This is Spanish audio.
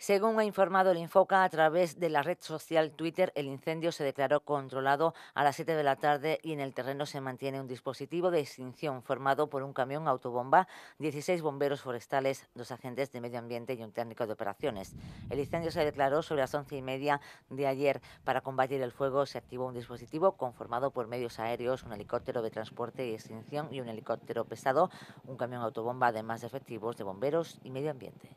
Según ha informado el Infoca a través de la red social Twitter, el incendio se declaró controlado a las 7 de la tarde y en el terreno se mantiene un dispositivo de extinción formado por un camión autobomba, 16 bomberos forestales, dos agentes de medio ambiente y un técnico de operaciones. El incendio se declaró sobre las 11 y media de ayer. Para combatir el fuego se activó un dispositivo conformado por medios aéreos, un helicóptero de transporte y extinción y un helicóptero pesado, un camión autobomba, además de efectivos de bomberos y medio ambiente.